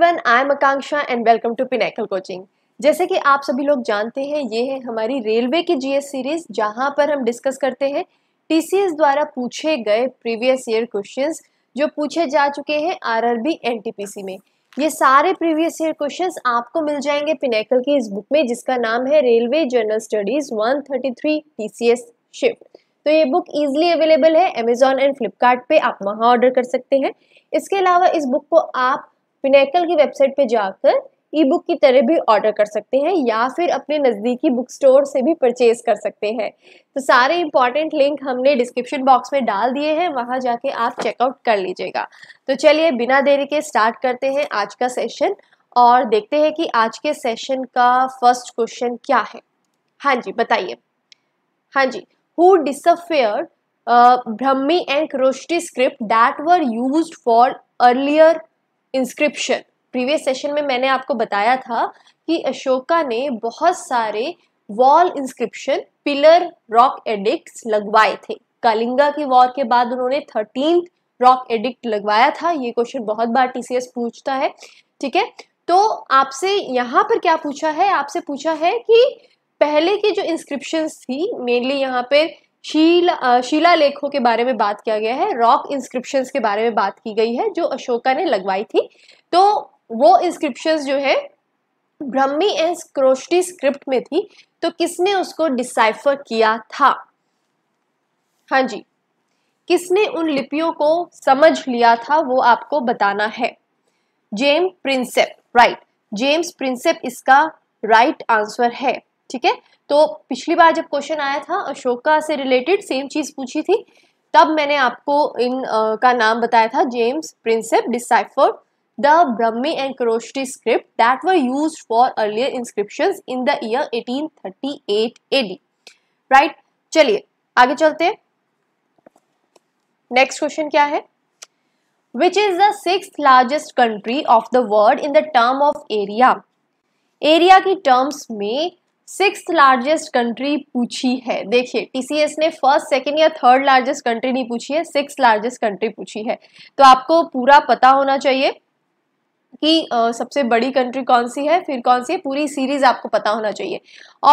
Everyone I am Akanksha and welcome to Pinnacle coaching जैसे कि आप सभी लोग जानते हैं ये है हमारी रेलवे की जीएस सीरीज जहां पर हम डिस्कस करते हैं टीसीएस द्वारा पूछे गए प्रीवियस ईयर क्वेश्चंस जो पूछे जा चुके हैं आरआरबी एनटीपीसी में ये सारे प्रीवियस ईयर क्वेश्चंस आपको मिल जाएंगे पिनेकल की इस बुक में जिसका नाम है railway general studies 133 TCS shift तो ये बुक ईजिली अवेलेबल है अमेजोन एंड फ्लिपकार्ट पे आप वहाँ ऑर्डर कर सकते हैं इसके अलावा इस बुक को आप पिनेकल की वेबसाइट पे जाकर ई बुक की तरह भी ऑर्डर कर सकते हैं या फिर अपने नज़दीकी बुक स्टोर से भी परचेज कर सकते हैं तो सारे इंपॉर्टेंट लिंक हमने डिस्क्रिप्शन बॉक्स में डाल दिए हैं वहाँ जाके आप चेकआउट कर लीजिएगा तो चलिए बिना देरी के स्टार्ट करते हैं आज का सेशन और देखते हैं कि आज के सेशन का फर्स्ट क्वेश्चन क्या है हाँ जी बताइए हाँ जी who deciphered Brahmi and Kharosthi script that were use for earlier inscription previous session में मैंने आपको बताया था कि अशोका ने बहुत सारे wall inscription pillar rock edict लगवाए थे कलिंगा की वॉर के बाद उन्होंने थर्टीन रॉक एडिक्ट लगवाया था ये क्वेश्चन बहुत बार टीसीएस पूछता है ठीक है तो आपसे यहाँ पर क्या पूछा है आपसे पूछा है कि पहले की जो इंस्क्रिप्शन थी मेनली यहाँ पे शील शिला लेखों के बारे में बात किया गया है रॉक इंस्क्रिप्शंस के बारे में बात की गई है जो अशोका ने लगवाई थी तो वो इंस्क्रिप्शंस जो है ब्रह्मी एंड क्रोष्टी स्क्रिप्ट में थी तो किसने उसको डिसाइफर किया था हाँ जी किसने उन लिपियों को समझ लिया था वो आपको बताना है James Prinsep right James Prinsep इसका राइट right आंसर है ठीक है तो पिछली बार जब क्वेश्चन आया था अशोका से रिलेटेड सेम चीज़ पूछी थी तब मैंने आपको इन आ, का नाम बताया था James Prinsep deciphered the Brahmi and Koroshti script that were use for earlier inscription in the year 1838 thirty right चलिए आगे चलते हैं नेक्स्ट क्वेश्चन क्या है which is the six largest country of the world in the term of area area की terms में सिक्स largest कंट्री पूछी है देखिए टीसीएस ने फर्स्ट सेकेंड या थर्ड लार्जेस्ट कंट्री नहीं पूछी है सिक्स लार्जेस्ट कंट्री पूछी है तो आपको पूरा पता होना चाहिए कि आ, सबसे बड़ी कंट्री कौन सी है फिर कौन सी है पूरी सीरीज आपको पता होना चाहिए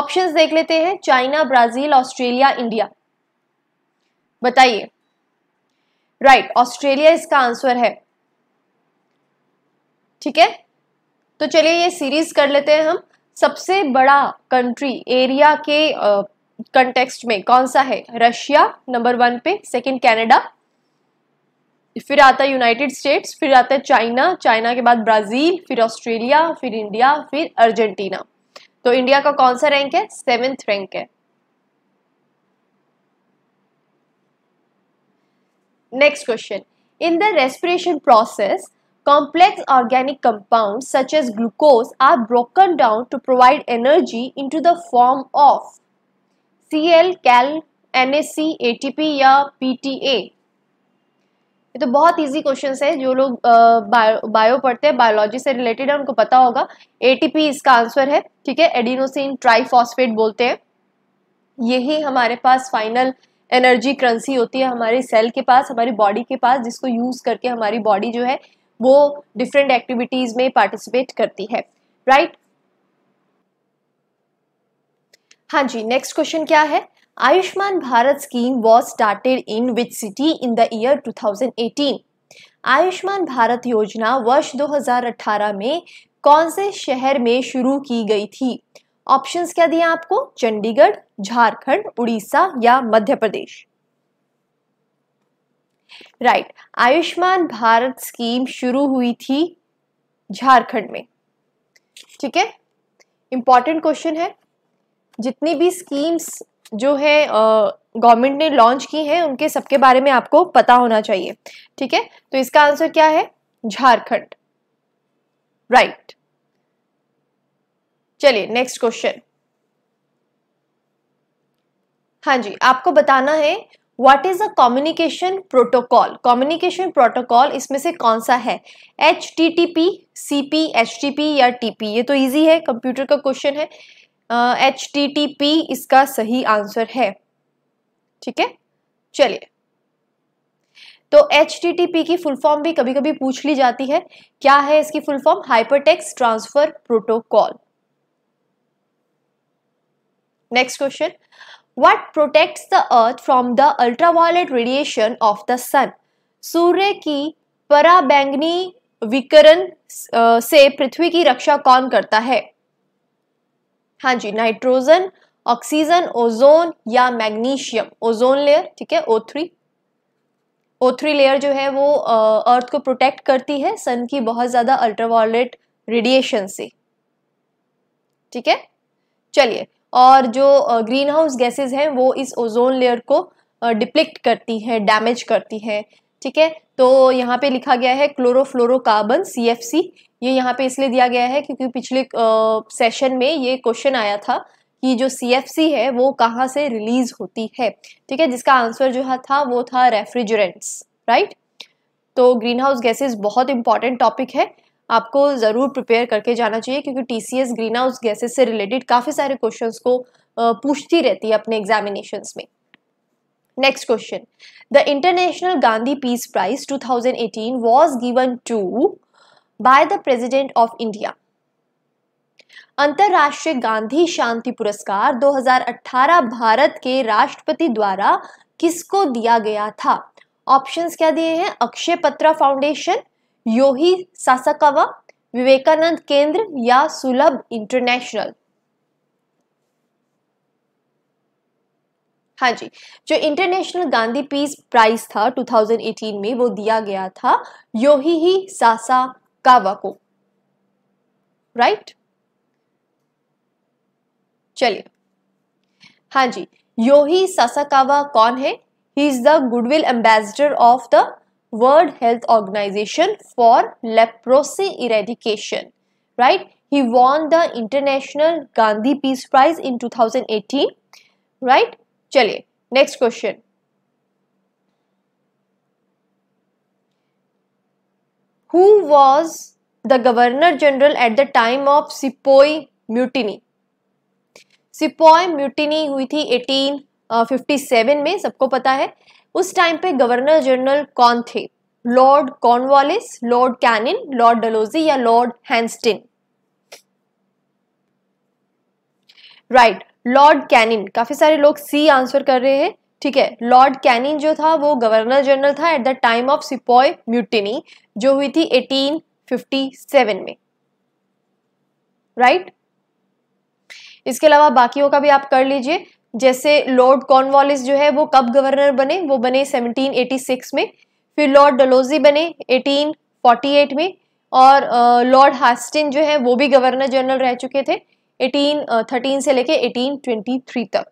ऑप्शंस देख लेते हैं चाइना ब्राज़ील ऑस्ट्रेलिया इंडिया बताइए राइट ऑस्ट्रेलिया इसका आंसर है ठीक है तो चलिए ये सीरीज कर लेते हैं हम सबसे बड़ा कंट्री एरिया के कंटेक्स्ट में कौन सा है रशिया नंबर वन पे सेकंड कनाडा फिर आता है यूनाइटेड स्टेट्स फिर आता है चाइना चाइना के बाद ब्राज़ील फिर ऑस्ट्रेलिया फिर इंडिया फिर अर्जेंटीना तो इंडिया का कौन सा रैंक है सेवेंथ रैंक है next question in the respiration process Complex organic compounds such as glucose are broken down to provide energy into the form of Cl, Cal, NAC, ATP या PTA. ये तो बहुत easy question है जो लोग bio, bio पढ़ते हैं biology से रिलेटेड है उनको पता होगा एटीपी इसका आंसर है ठीक है एडिनोसिन ट्राइफॉस्फेट बोलते हैं यही हमारे पास फाइनल एनर्जी करेंसी होती है हमारे सेल के पास हमारी बॉडी के पास जिसको यूज़ करके हमारी बॉडी जो है वो डिफरेंट एक्टिविटीज में पार्टिसिपेट करती है राइट right? हाँ जी नेक्स्ट क्वेश्चन क्या है Ayushman Bharat scheme was started in which city in the year 2018 Ayushman Bharat Yojana वर्ष 2018 में कौन से शहर में शुरू की गई थी ऑप्शंस क्या दिए आपको चंडीगढ़ झारखंड उड़ीसा या Madhya Pradesh right right. Ayushman Bharat scheme शुरू हुई थी झारखंड में ठीक है इंपॉर्टेंट क्वेश्चन है जितनी भी स्कीम्स जो है गवर्नमेंट ने लॉन्च की हैं उनके सबके बारे में आपको पता होना चाहिए ठीक है तो इसका आंसर क्या है झारखंड राइट right. चलिए नेक्स्ट क्वेश्चन हाँ जी आपको बताना है what is a communication protocol communication protocol इसमें से कौन सा है H T T P C P H T P या टी पी ये तो ईजी है कंप्यूटर का क्वेश्चन है एच टी टी पी इसका सही आंसर है ठीक है चलिए तो एच टी टी पी की फुल फॉर्म भी कभी कभी पूछ ली जाती है क्या है इसकी full form hypertext transfer protocol next question what protects the earth from the ultraviolet radiation of the sun सूर्य की पराबैंगनी विकरण से पृथ्वी की रक्षा कौन करता है हाँ जी नाइट्रोजन ऑक्सीजन ओजोन या मैग्नीशियम ओजोन लेयर ठीक है O three O three layer जो है वो अर्थ uh, को प्रोटेक्ट करती है सन की बहुत ज़्यादा अल्ट्रावायलेट रेडिएशन से ठीक है चलिए और जो ग्रीन हाउस गैसेज हैं वो इस ओजोन लेयर को डिप्लिक्ट करती हैं डैमेज करती हैं ठीक है तो यहाँ पे लिखा गया है क्लोरोफ्लोरोकार्बन सी एफ सी ये यहाँ पे इसलिए दिया गया है क्योंकि पिछले सेशन में ये क्वेश्चन आया था कि जो सी एफ सी है वो कहाँ से रिलीज होती है ठीक है जिसका आंसर जो है था वो था रेफ्रिजरेंट्स राइट तो ग्रीन हाउस गैसेज बहुत इंपॉर्टेंट टॉपिक है आपको ज़रूर प्रिपेयर करके जाना चाहिए क्योंकि T C S green house gases से रिलेटेड काफ़ी सारे क्वेश्चन को पूछती रहती है अपने एग्जामिनेशन में Next question. The International Gandhi Peace Prize 2018 was given to by the president of India अंतर्राष्ट्रीय गांधी शांति पुरस्कार 2018 भारत के राष्ट्रपति द्वारा किसको दिया गया था ऑप्शंस क्या दिए हैं अक्षय पत्रा फाउंडेशन योही सासाकावा विवेकानंद केंद्र या सुलभ इंटरनेशनल हाँ जी जो इंटरनेशनल गांधी पीस प्राइज था 2018 में वो दिया गया था योही ही सासा कावा को राइट चलिए हाँ जी योही कावा कौन है he is the goodwill ambassador of the World Health Organization for leprosy eradication, right? He won the International Gandhi Peace Prize in 2018, right? Chale next question. Who was the Governor General at the time of Sipoi Mutiny? Sipoi Mutiny thi eighteen. 1957 में सबको पता है उस time पे governor general कौन थे Lord Cornwallis Lord Canning Lord Dalhousie या Lord हैंस्टिन राइट लॉर्ड कैनिन काफी सारे लोग सी आंसर कर रहे हैं ठीक है लॉर्ड कैनिन जो था वो गवर्नर जनरल था at the time of sepoy mutiny जो हुई थी 1857 में राइट right? इसके अलावा बाकियों का भी आप कर लीजिए जैसे लॉर्ड कॉर्नवालिस जो है वो कब गवर्नर बने वो बने 1786 में फिर लॉर्ड डलोजी बने 1848 में और लॉर्ड हास्टिन जो है वो भी गवर्नर जनरल रह चुके थे 1813 से लेके 1823 तक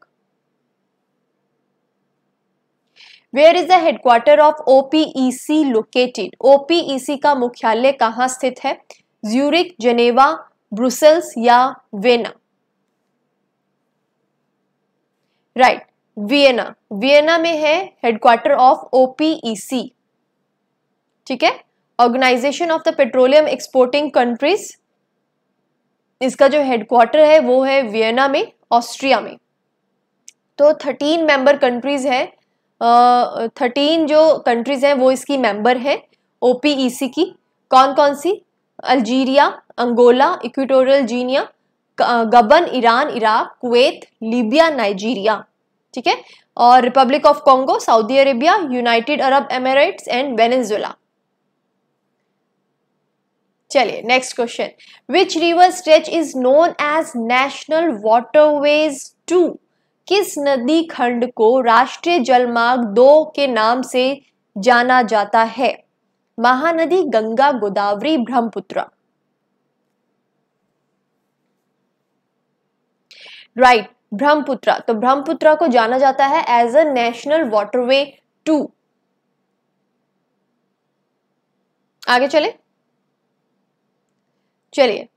where is the headquarter of O located O का मुख्यालय कहाँ स्थित है ज्यूरिक जनेवा ब्रुसेल्स या वेना राइट वियना वियना में है हेडक्वार्टर ऑफ ओपीईसी ठीक है organisation of the petroleum exporting countries इसका जो हेडक्वार्टर है वो है वियना में ऑस्ट्रिया में तो थर्टीन मेंबर कंट्रीज है थर्टीन जो कंट्रीज हैं वो इसकी मेंबर है ओपीईसी की कौन कौन सी Algeria Angola Equatorial Guinea Gabon Iran Iraq Kuwait Libya Nigeria ठीक है और republic of Congo Saudi Arabia United Arab Emirates and Venezuela चलिए next question which river stretch is known as national waterways two किस नदी खंड को राष्ट्रीय जलमार्ग दो के नाम से जाना जाता है महानदी गंगा गोदावरी ब्रह्मपुत्र राइट ब्रह्मपुत्र ब्रह्मपुत्रा तो ब्रह्मपुत्रा को जाना जाता है as a national waterway two आगे चले चलिए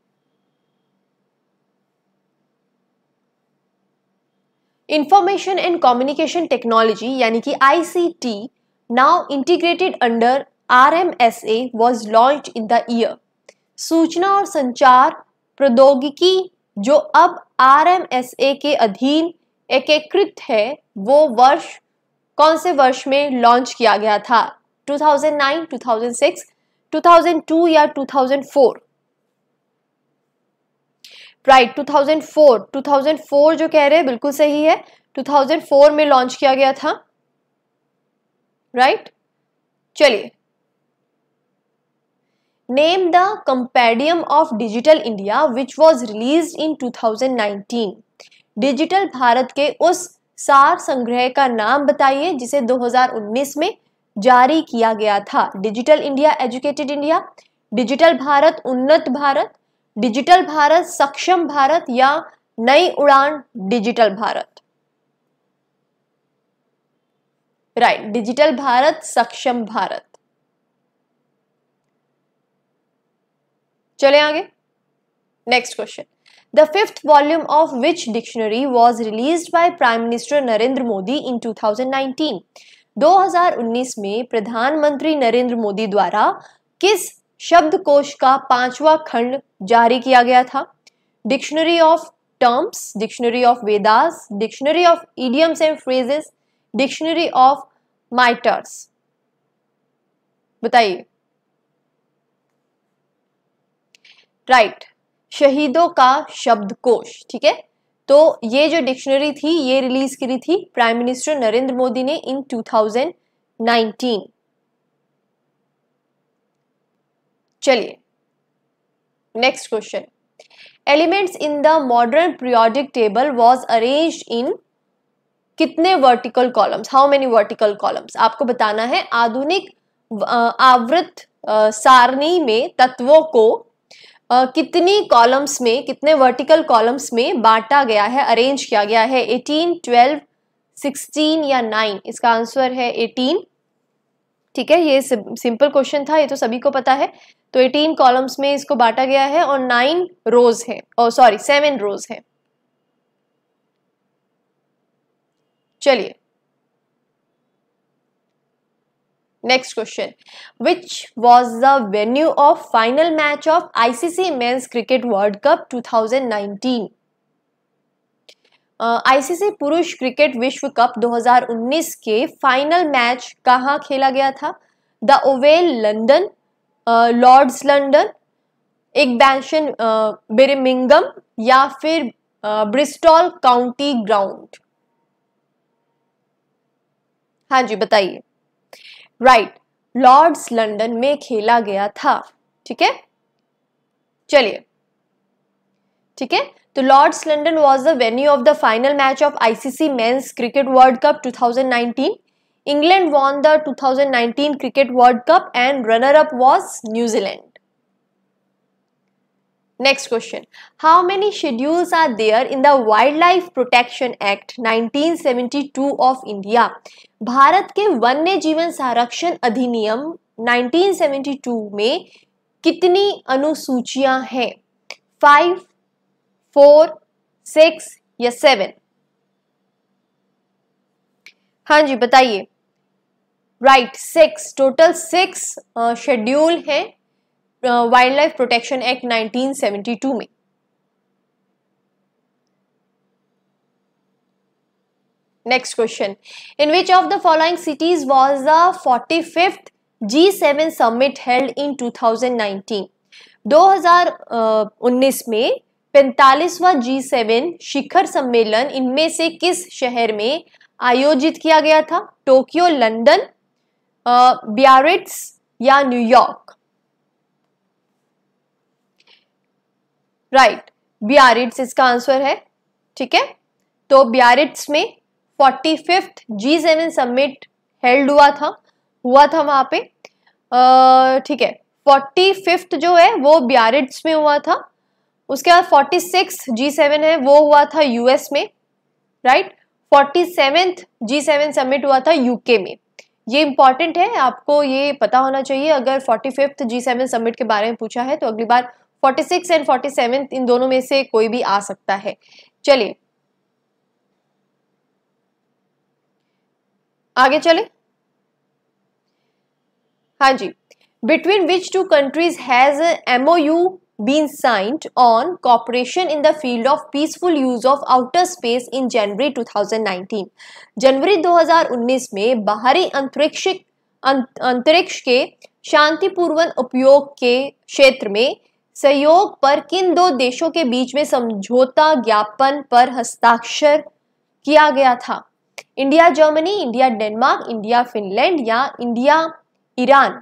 इंफॉर्मेशन एंड कम्युनिकेशन टेक्नोलॉजी यानी कि ICT now integrated under RMSA was launched in the year सूचना और संचार प्रौद्योगिकी जो अब आर एम एस ए के अधीन एकीकृत है वो वर्ष कौन से वर्ष में लॉन्च किया गया था 2009, 2006, 2002 या 2004 राइट right, 2004 2004 जो कह रहे हैं बिल्कुल सही है 2004 में लॉन्च किया गया था राइट right? चलिए Name the Compendium of Digital India which was released in 2019. Digital Bharat के उस सार संग्रह का नाम बताइए जिसे 2019 में जारी किया गया था digital India educated India digital Bharat Unnat Bharat digital Bharat Saksham Bharat या Nai Udaan digital Bharat right digital Bharat Saksham Bharat चले आगे next question The fifth volume of which dictionary was released by Prime Minister Narendra Modi in 2019? 2019 में प्रधानमंत्री नरेंद्र मोदी द्वारा किस शब्दकोश का पांचवा खंड जारी किया गया था dictionary of terms dictionary of Vedas dictionary of idioms and phrases dictionary of martyrs बताइए राइट शहीदों का शब्दकोश ठीक है तो ये जो डिक्शनरी थी ये रिलीज करी थी प्राइम मिनिस्टर नरेंद्र मोदी ने इन 2019 चलिए next question elements in the modern periodic table was arrange in कितने vertical columns how many vertical columns आपको बताना है आधुनिक आवृत सारणी में तत्वों को कितनी कॉलम्स में कितने वर्टिकल कॉलम्स में बांटा गया है अरेंज किया गया है 18, 12, 16 या 9 इसका आंसर है 18 ठीक है ये सिंपल क्वेश्चन था ये तो सभी को पता है तो 18 कॉलम्स में इसको बांटा गया है और 9 रोज है और सॉरी 7 रोज है चलिए next question which was the venue of final match of ICC men's cricket world cup 2019? ICC पुरुष क्रिकेट विश्व कप 2019 के फाइनल मैच कहाँ खेला गया था the Oval London Lord's London Edgbaston बिरमिंगम uh, या फिर ब्रिस्टॉल काउंटी ग्राउंड हाँ जी बताइए राइट लॉर्ड्स लंदन में खेला गया था ठीक है चलिए ठीक है तो Lord's London was the venue of the final match of ICC men's cricket world cup 2019 England won the 2019 cricket world cup and runner up was New Zealand next question how many schedules are there in the wild life protection act 1972 of India Bharat के वन्य जीवन संरक्षण अधिनियम 1972 में कितनी अनुसूचियां हैं five four six या सेवन हाँ जी बताइए right six total six schedule हैं वाइल्ड लाइफ प्रोटेक्शन एक्ट 1972 में in which of the following cities following the forty fifth G seven summit held in 2019? 2019 में पैंतालीसवा जी सेवन शिखर सम्मेलन इनमें से किस शहर में आयोजित किया गया था टोक्यो लंदन बियारिट्स या न्यूयॉर्क राइट बियारिट्स इसका आंसर है ठीक है तो बियारिट्स में forty fifth G seven summit held हुआ था हुआ था वहां पे ठीक है फोर्टी फिफ्थ जो है वो बियारिट्स में हुआ था उसके बाद फोर्टी सिक्स जी सेवन है वो हुआ था यूएस में right forty seventh G seven summit हुआ था यूके में ये इंपॉर्टेंट है आपको ये पता होना चाहिए अगर forty fifth G seven summit के बारे में पूछा है तो अगली बार forty six and forty seven इन दोनों में से कोई भी आ सकता है चलिए आगे चले हाँ जी between which two countries has MOU been signed on cooperation in the field of peaceful use of outer space in January 2019 जनवरी 2019 में बाहरी अंतरिक्ष अंतरिक्ष के शांतिपूर्वक उपयोग के क्षेत्र में सहयोग पर किन दो देशों के बीच में समझौता ज्ञापन पर हस्ताक्षर किया गया था India Germany India Denmark India Finland या India Iran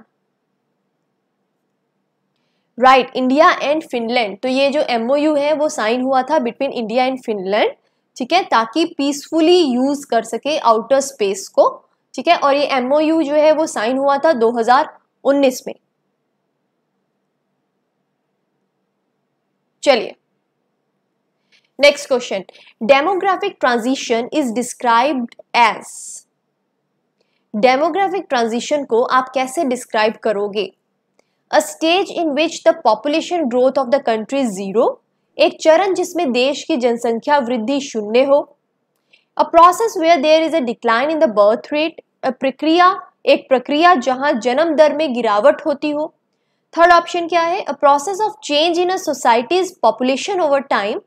right India and Finland तो ये जो एमओयू है वो साइन हुआ था बिटवीन इंडिया एंड फिनलैंड ठीक है ताकि पीसफुली यूज कर सके आउटर स्पेस को ठीक है और ये एमओयू जो है वो साइन हुआ था 2019 में चलिए next question demographic transition is described as demographic transition को आप कैसे डिस्क्राइब करोगे a stage in which the population growth of the country zero एक चरण जिसमें देश की जनसंख्या वृद्धि शून्य हो a process where there is a decline in the birth rate प्रक्रिया एक प्रक्रिया जहां जन्म दर में गिरावट होती हो थर्ड ऑप्शन क्या है a process of change in a societies population over time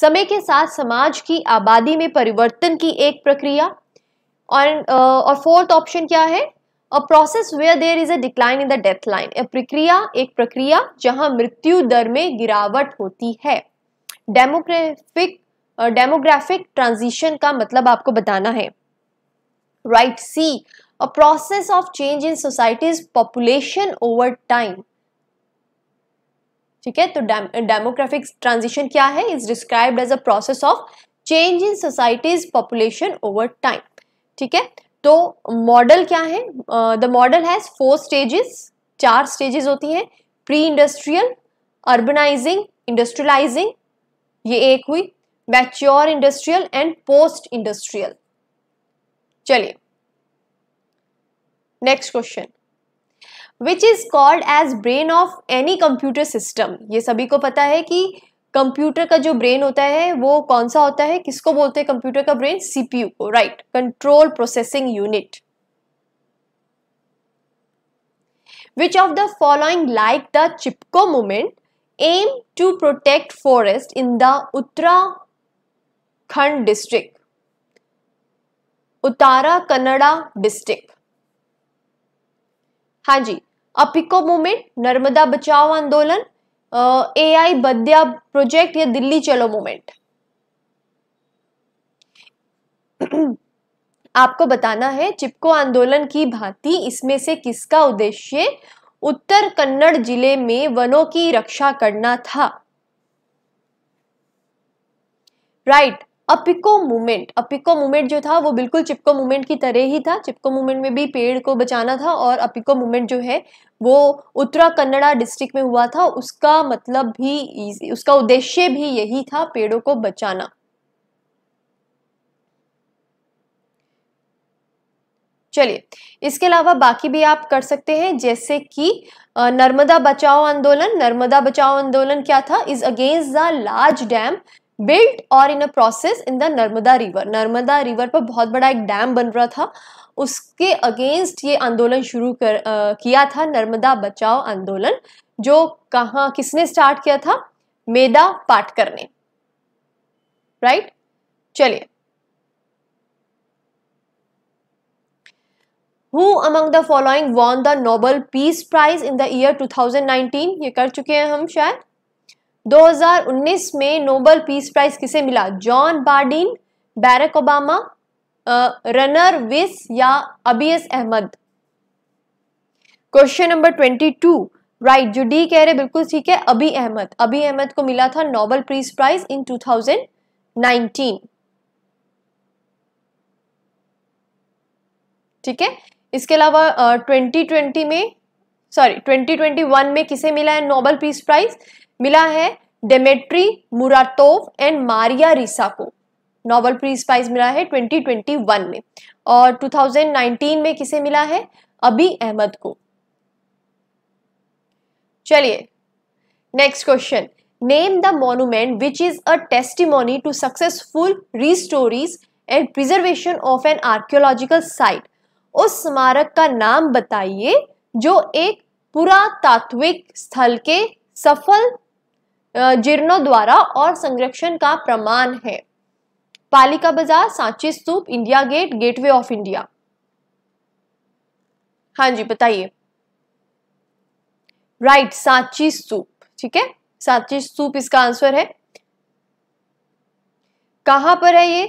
समय के साथ समाज की आबादी में परिवर्तन की एक प्रक्रिया uh, और फोर्थ ऑप्शन क्या है a process where there is a decline in the death line A प्रक्रिया एक प्रक्रिया जहां मृत्यु दर में गिरावट होती है डेमोग्राफिक डेमोग्राफिक ट्रांजिशन का मतलब आपको बताना है right C a process of change in societies population over time ठीक है तो डेमोग्राफिक ट्रांजिशन क्या है is described as a process of change in societies population over time ठीक है तो मॉडल क्या है the model has four stages चार स्टेजेस होती हैं प्री इंडस्ट्रियल अर्बनाइजिंग इंडस्ट्रियलाइजिंग ये एक हुई mature industrial and post industrial चलिए next question which is called as brain of any computer system ये सभी को पता है कि कंप्यूटर का जो ब्रेन होता है वो कौन सा होता है किसको बोलते हैं कंप्यूटर का ब्रेन सीपीयू को right control processing unit which of the following like the Chipko movement aim to protect forest in the Uttarakhand district Uttara Kannada district हाँ जी अपिको मूवमेंट नर्मदा बचाओ आंदोलन ए आई बद्या प्रोजेक्ट या दिल्ली चलो मूवमेंट आपको बताना है चिपको आंदोलन की भांति इसमें से किसका उद्देश्य उत्तर कन्नड़ जिले में वनों की रक्षा करना था right Appiko movement Appiko movement जो था वो बिल्कुल चिपको मूवमेंट की तरह ही था चिपको मूवमेंट में भी पेड़ को बचाना था और अपिको मूवमेंट जो है वो उत्तरा कन्नड़ा डिस्ट्रिक्ट में हुआ था उसका मतलब भी उसका उद्देश्य भी यही था पेड़ों को बचाना चलिए इसके अलावा बाकी भी आप कर सकते हैं जैसे कि नर्मदा बचाओ आंदोलन नर्मदा बचाओ आंदोलन क्या था is against the large dam built और in a process in the Narmada river Narmada river पर बहुत बड़ा एक डैम बन रहा था उसके अगेंस्ट ये आंदोलन शुरू कर आ, किया था नर्मदा बचाओ आंदोलन जो कहाँ किसने स्टार्ट किया था मेदा पाटकर ने राइट चलिए who among the following won the Nobel peace prize in the year 2019 ये कर चुके हैं हम शायद 2019 में नोबल पीस प्राइज किसे मिला जॉन बार्डिन बैरक ओबामा रनर विस या Abiy Ahmed question number 22 right right, जो डी कह रहे बिल्कुल ठीक है अभी अहमद अभी अहमद को मिला था नोबल पीस प्राइज इन 2019 ठीक है इसके अलावा uh, 2020 में सॉरी 2021 में किसे मिला है नोबल पीस प्राइज मिला है Dmitry Muratov and Maria Ressa को नोबल प्रीज प्राइज मिला है 2021 में और 2019 में किसे मिला है अभी अहमद को चलिए next question name the monument which is a testimony to successful restoration and preservation of an archaeological site उस स्मारक का नाम बताइए जो एक पुरातात्विक स्थल के सफल जीर्णों द्वारा और संरक्षण का प्रमाण है Palika Bazaar Sanchi Stupa India Gate Gateway of India हाँ जी बताइए राइट सांची स्तूप ठीक है सांची स्तूप इसका आंसर है कहां पर है ये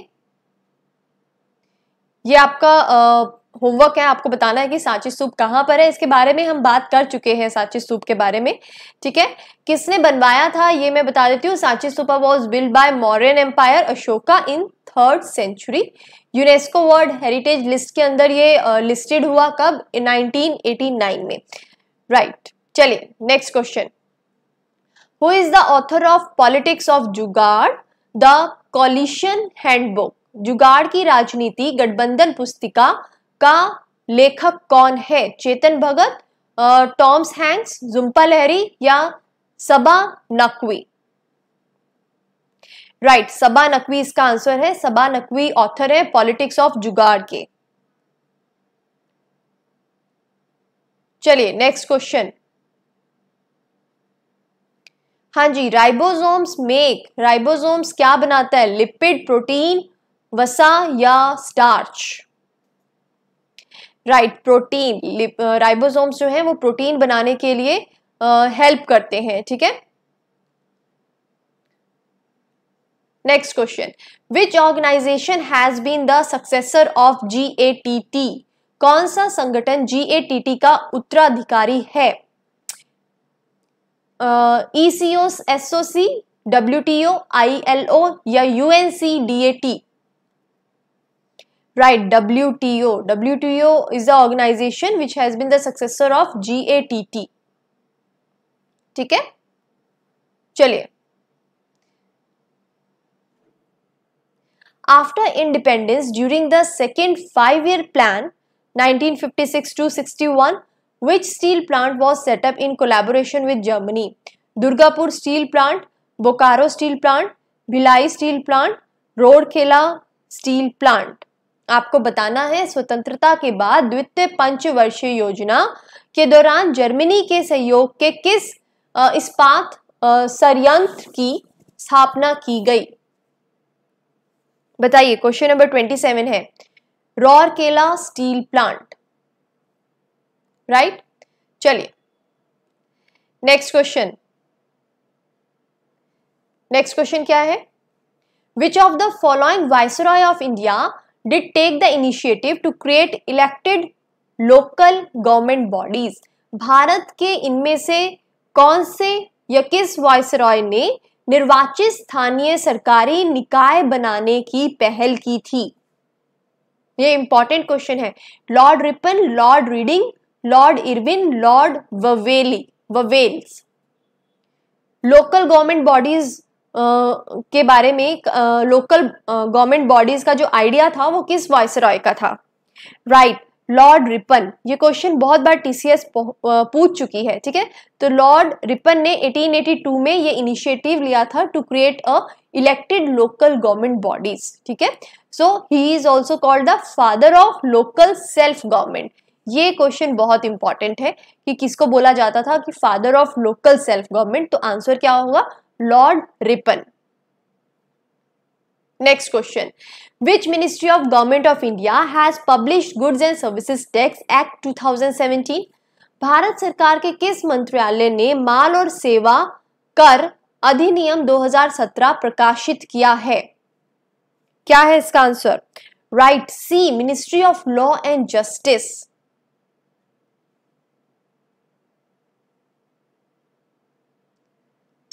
ये आपका आ, होमवर्क है आपको बताना है कि सांची सूप कहाँ पर है इसके बारे में हम बात कर चुके हैं सांची सूप के बारे में ठीक है किसने बनवाया था ये मैं बता देती हूँ सांची सूप was build by Mauryan empire Ashoka in third century UNESCO world heritage list के अंदर ये लिस्टेड हुआ कब नाइनटीन में राइट right. चलिए next question who is the author of politics of jugaad the coalition handbook जुगाड़ की राजनीति गठबंधन पुस्तिका का लेखक कौन है चेतन भगत टॉम्स हैंक्स जुम्पा लहरी या सबा नकवी राइट right, सबा नकवी इसका आंसर है सबा नकवी ऑथर है पॉलिटिक्स ऑफ जुगाड़ के चलिए नेक्स्ट क्वेश्चन हाँ जी राइबोसोम्स मेक राइबोसोम्स क्या बनाता है लिपिड प्रोटीन वसा या स्टार्च राइट प्रोटीन राइबोसोम्स जो हैं वो प्रोटीन बनाने के लिए हेल्प uh, करते हैं ठीक है next question which organization has been the successor of G A T T कौन सा संगठन जी ए टी टी का उत्तराधिकारी है E C O C W T O I L O या UNC D A T Right, WTO. WTO is the organization which has been the successor of GATT. ठीक है चलिए after independence during the second five-year plan 1956 to 61 which steel plant was set up in collaboration with germany durgapur steel plant bokaro steel plant Bilai steel plant rourkela steel plant आपको बताना है स्वतंत्रता के बाद द्वितीय पंचवर्षीय योजना के दौरान जर्मनी के सहयोग के किस इस्पात संयंत्र की स्थापना की गई बताइए क्वेश्चन नंबर ट्वेंटी सेवन है रौरकेला स्टील प्लांट राइट चलिए नेक्स्ट क्वेश्चन नेक्स्ट क्वेश्चन क्या है which of the following viceroy of India did take the initiative to create elected local government bodies. Bharat के इनमें से कौन से या किस वायसरॉय ने निर्वाचित स्थानीय सरकारी निकाय बनाने की पहल की थी ये इंपॉर्टेंट क्वेश्चन है lord Ripon lord Reading lord Irwin lord Wavell Wavell local government bodies के बारे में लोकल गवर्नमेंट बॉडीज का जो आइडिया था वो किस वॉयसरॉय का था राइट लॉर्ड रिपन ये क्वेश्चन बहुत बार टीसीएस पूछ चुकी है ठीक है तो लॉर्ड रिपन ने 1882 में ये इनिशिएटिव लिया था to create a elected local government bodies ठीक है so he is also called the father of local self government ये क्वेश्चन बहुत इंपॉर्टेंट है कि किसको बोला जाता था कि father of local self government तो आंसर क्या होगा lord Ripon next question which ministry of government of India has publish goods and services tax act 2017 Bharat सरकार के किस मंत्रालय ने माल और सेवा कर अधिनियम 2017 प्रकाशित किया है क्या है इसका answer right C ministry of law and justice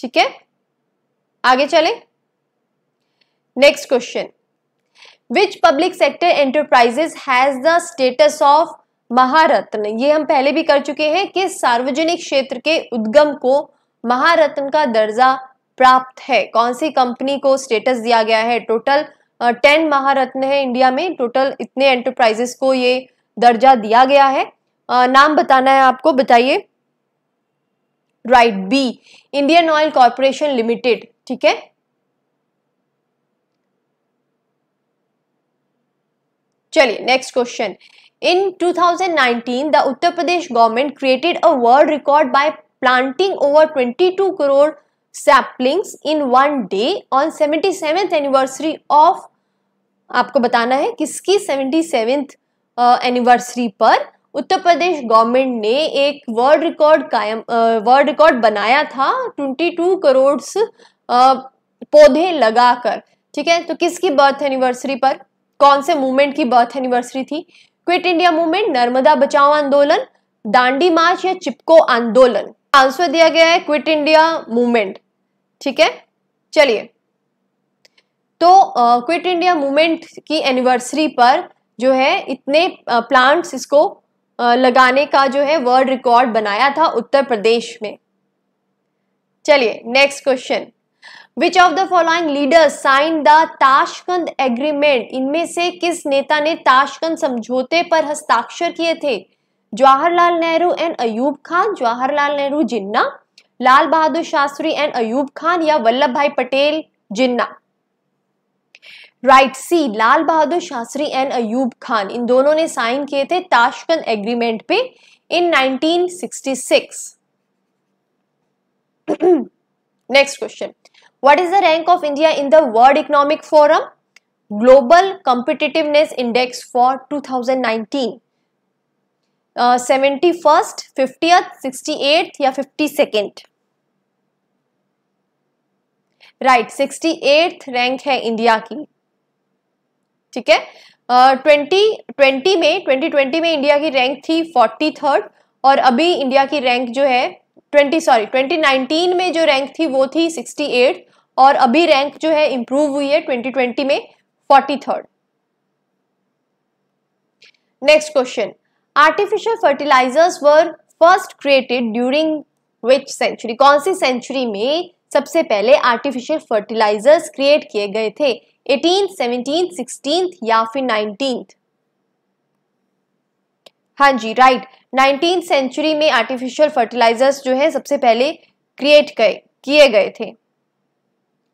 ठीक है आगे चलें next question which public sector enterprises has the status of Maharatna ये हम पहले भी कर चुके हैं कि सार्वजनिक क्षेत्र के उद्गम को महारत्न का दर्जा प्राप्त है कौन सी कंपनी को स्टेटस दिया गया है टोटल टेन महारत्न है इंडिया में टोटल इतने एंटरप्राइजेस को ये दर्जा दिया गया है नाम बताना है आपको बताइए right B Indian oil corporation limited ठीक है चलिए next question in 2019 the Uttar Pradesh government created a world record by planting over 22 crore saplings in one day on seventy seventh anniversary of आपको बताना है किसकी सेवेंटी सेवेंथ एनिवर्सरी पर उत्तर प्रदेश गवर्नमेंट ने एक वर्ल्ड रिकॉर्ड कायम वर्ल्ड रिकॉर्ड बनाया था 22 करोड़ पौधे लगाकर ठीक है तो किसकी बर्थ एनिवर्सरी पर कौन से मूवमेंट की बर्थ एनिवर्सरी थी quit India movement Narmada Bachao Andolan Dandi मार्च या चिपको आंदोलन आंसर दिया गया है क्विट इंडिया मूवमेंट ठीक है चलिए तो क्विट इंडिया मूवमेंट की एनिवर्सरी पर जो है इतने प्लांट्स इसको लगाने का जो है वर्ल्ड रिकॉर्ड बनाया था उत्तर प्रदेश में चलिए next question which of the following leader sign the Tashkent agreement इनमें से किस नेता ने ताशकंद समझौते पर हस्ताक्षर किए थे जवाहरलाल नेहरू एंड अयूब खान जवाहरलाल नेहरू जिन्ना लाल बहादुर शास्त्री एंड अयूब खान या Vallabhbhai Patel Jinnah right C Lal Bahadur Shastri and Ayub Khan इन दोनों ने साइन किए थे ताशकंद एग्रीमेंट पे in 1966 next question What is the rank of India in the World Economic Forum? Global Competitiveness Index for 2019. Seventy first fiftieth sixty eighth या fifty second right sixty eighth rank है India की ठीक है twenty uh, twenty में twenty twenty में India की rank थी forty third और अभी इंडिया की रैंक जो है ट्वेंटी सॉरी ट्वेंटी नाइनटीन में जो रैंक थी वो थी सिक्सटी एट और अभी रैंक जो है इंप्रूव हुई है 2020 में forty third next question artificial fertilizers were first created during which century कौन सी सेंचुरी में सबसे पहले आर्टिफिशियल फर्टिलाइजर्स क्रिएट किए गए थे एटीन सेवनटीन सिक्सटीन या फिर नाइनटीन हाँ जी राइट नाइनटीन सेंचुरी में आर्टिफिशियल फर्टिलाइजर्स जो है सबसे पहले क्रिएट किए गए थे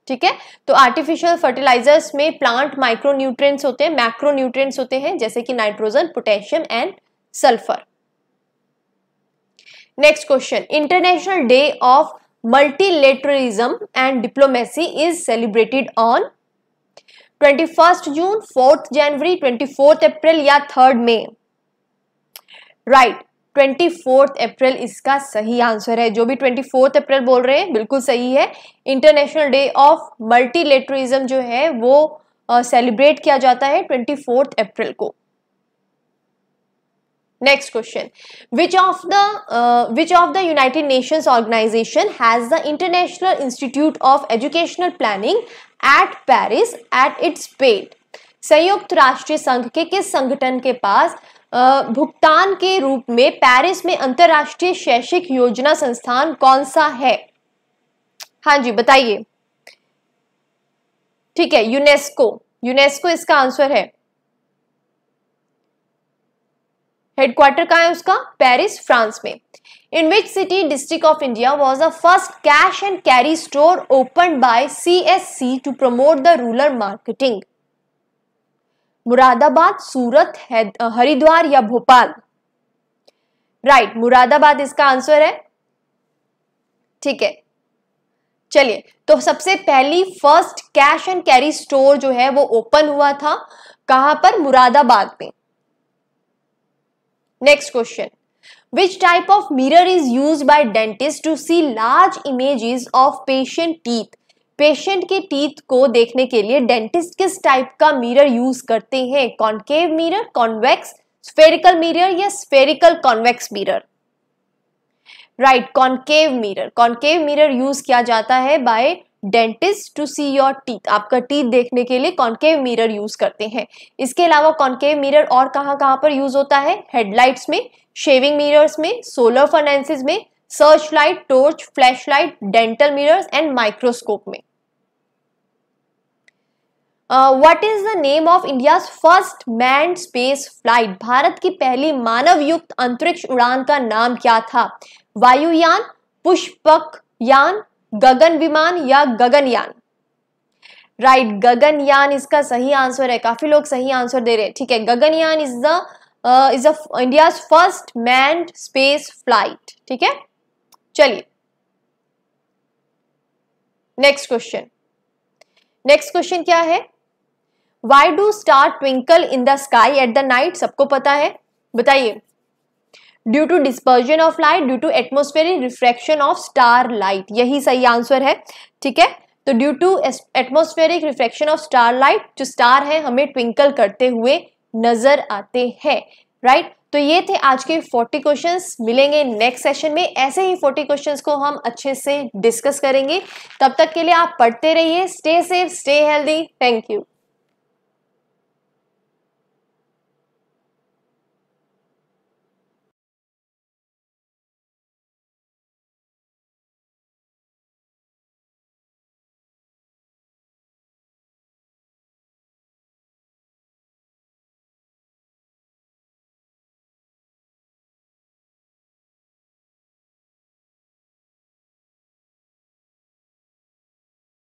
ठीक है तो आर्टिफिशियल फर्टिलाइजर्स में प्लांट माइक्रो होते हैं मैक्रोन्यूट्रिय होते हैं जैसे कि nitrogen potassium and sulphur next question international day of diplomacy is celebrated on twenty first 21st fourth 4th twenty 24th April या 3rd May Right. Twenty fourth April इसका सही आंसर है जो भी ट्वेंटी अप्रैल बोल रहे हैं बिल्कुल सही है इंटरनेशनल डे ऑफ मल्टीलेटरिज्म जो है वो सेलिब्रेट किया जाता है ट्वेंटी अप्रैल को next question which of the which of the United Nation organization has the international institute of educational planning at Paris at its पेट संयुक्त राष्ट्रीय संघ के किस संगठन के पास भुगतान के रूप में पेरिस में अंतरराष्ट्रीय शैक्षिक योजना संस्थान कौन सा है हाँ जी बताइए ठीक है यूनेस्को यूनेस्को इसका आंसर है हेडक्वार्टर कहा है उसका पेरिस फ्रांस में in which city district of India was a first cash and carry store open by C S C to promote the rural marketing Moradabad Surat Haridwar या भोपाल राइट right, मुरादाबाद इसका answer है ठीक है चलिए तो सबसे पहली first cash and carry store जो है वो ओपन हुआ था कहां पर मुरादाबाद में next question which type of mirror is use by dentist to see large images of patient teeth patient के टीथ को देखने के लिए डेंटिस्ट किस टाइप का मिरर यूज करते हैं concave mirror convex spherical mirror या spherical convex mirror right concave mirror concave mirror use किया जाता है by dentist to see your teeth आपका टीथ देखने के लिए कॉन्केव मिरर यूज करते हैं इसके अलावा कॉन्केव मिरर और कहाँ कहाँ पर यूज होता है हेडलाइट्स में शेविंग मिरर्स में सोलर फाइनेंसिस में search light torch flash light dental mirror and microscope में what is the name of India first man space flight Bharat की पहली मानव युक्त अंतरिक्ष उड़ान का नाम क्या था वायुयान पुष्पक यान गगन विमान या गगनयान राइट right, गगनयान इसका सही आंसर है काफी लोग सही आंसर दे रहे हैं ठीक है Gaganyaan is the is India first man space flight ठीक है चलिए नेक्स्ट क्वेश्चन नेक्स्ट क्वेश्चन क्या है why do star twinkle in the sky at the night सबको पता है बताइए due to dispersion of light due to atmosphere refraction of star light यही सही आंसर है ठीक है तो due to atmospheric refraction of star light जो स्टार है हमें ट्विंकल करते हुए नजर आते हैं राइट right? तो ये थे आज के 40 क्वेश्चंस मिलेंगे नेक्स्ट सेशन में ऐसे ही 40 क्वेश्चंस को हम अच्छे से डिस्कस करेंगे तब तक के लिए आप पढ़ते रहिए stay safe stay healthy thank you